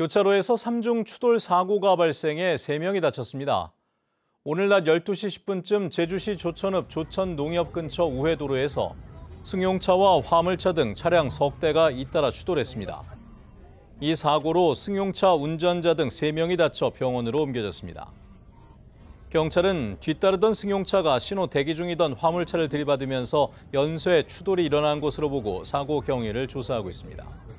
교차로에서 3중 추돌 사고가 발생해 3명이 다쳤습니다. 오늘 낮 12시 10분쯤 제주시 조천읍 조천농협 근처 우회도로에서 승용차와 화물차 등 차량 석 대가 잇따라 추돌했습니다. 이 사고로 승용차 운전자 등 3명이 다쳐 병원으로 옮겨졌습니다. 경찰은 뒤따르던 승용차가 신호 대기 중이던 화물차를 들이받으면서 연쇄 추돌이 일어난 것으로 보고 사고 경위를 조사하고 있습니다.